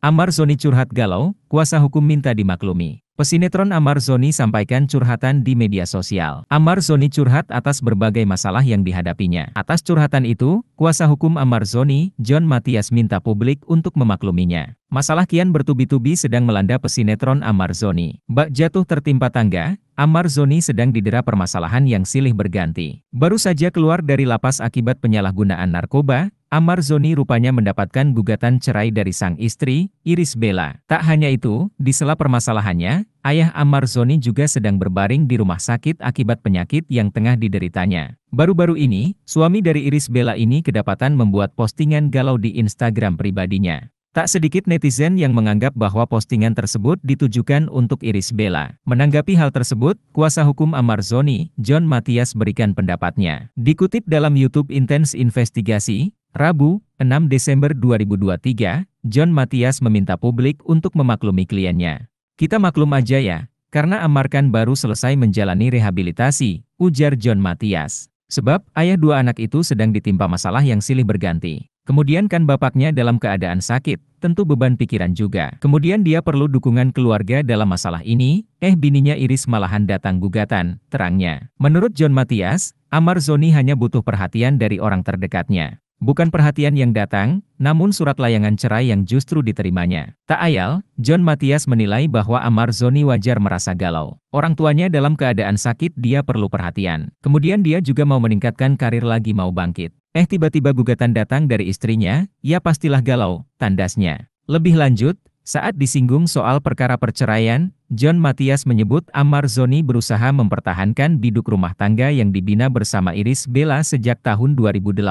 Amar Zoni curhat galau, kuasa hukum minta dimaklumi. Pesinetron Amar Zoni sampaikan curhatan di media sosial. Amar Zoni curhat atas berbagai masalah yang dihadapinya. Atas curhatan itu, kuasa hukum Amar Zoni, John Matias minta publik untuk memakluminya. Masalah kian bertubi-tubi sedang melanda pesinetron Amar Zoni. Bak jatuh tertimpa tangga, Amar Zoni sedang didera permasalahan yang silih berganti. Baru saja keluar dari lapas akibat penyalahgunaan narkoba, Amar Zoni rupanya mendapatkan gugatan cerai dari sang istri, Iris Bella. Tak hanya itu, di sela permasalahannya, ayah Amar Zoni juga sedang berbaring di rumah sakit akibat penyakit yang tengah dideritanya. Baru-baru ini, suami dari Iris Bella ini kedapatan membuat postingan galau di Instagram pribadinya. Tak sedikit netizen yang menganggap bahwa postingan tersebut ditujukan untuk Iris Bella. Menanggapi hal tersebut, kuasa hukum Amar Zoni, John Matias berikan pendapatnya. Dikutip dalam YouTube Intense Investigasi, Rabu, 6 Desember 2023, John Matias meminta publik untuk memaklumi kliennya. Kita maklum aja ya, karena Amarkan baru selesai menjalani rehabilitasi, ujar John Matias. Sebab, ayah dua anak itu sedang ditimpa masalah yang silih berganti. Kemudian kan bapaknya dalam keadaan sakit, tentu beban pikiran juga. Kemudian dia perlu dukungan keluarga dalam masalah ini, eh bininya Iris malahan datang gugatan, terangnya. Menurut John Matias, Amar Zoni hanya butuh perhatian dari orang terdekatnya. Bukan perhatian yang datang, namun surat layangan cerai yang justru diterimanya. Tak ayal, John Matias menilai bahwa Amar Zoni wajar merasa galau. Orang tuanya dalam keadaan sakit dia perlu perhatian. Kemudian dia juga mau meningkatkan karir lagi mau bangkit. Eh tiba-tiba gugatan datang dari istrinya, ya pastilah galau, tandasnya. Lebih lanjut, saat disinggung soal perkara perceraian, John Matias menyebut Amar Zoni berusaha mempertahankan biduk rumah tangga yang dibina bersama Iris Bella sejak tahun 2018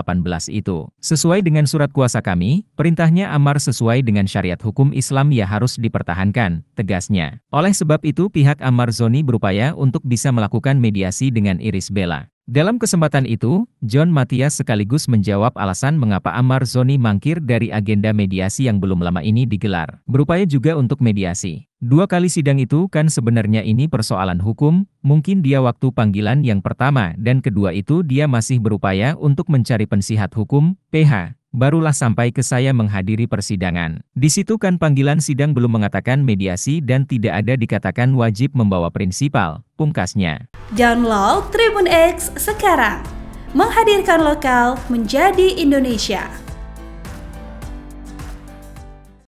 itu. Sesuai dengan surat kuasa kami, perintahnya Amar sesuai dengan syariat hukum Islam ya harus dipertahankan, tegasnya. Oleh sebab itu pihak Amar Zoni berupaya untuk bisa melakukan mediasi dengan Iris Bella. Dalam kesempatan itu, John Matias sekaligus menjawab alasan mengapa Amar Zoni mangkir dari agenda mediasi yang belum lama ini digelar, berupaya juga untuk mediasi. Dua kali sidang itu kan sebenarnya ini persoalan hukum, mungkin dia waktu panggilan yang pertama dan kedua itu dia masih berupaya untuk mencari pensihat hukum, PH, barulah sampai ke saya menghadiri persidangan. Di situ kan panggilan sidang belum mengatakan mediasi dan tidak ada dikatakan wajib membawa prinsipal, pungkasnya. Download Tribun X sekarang, menghadirkan lokal menjadi Indonesia.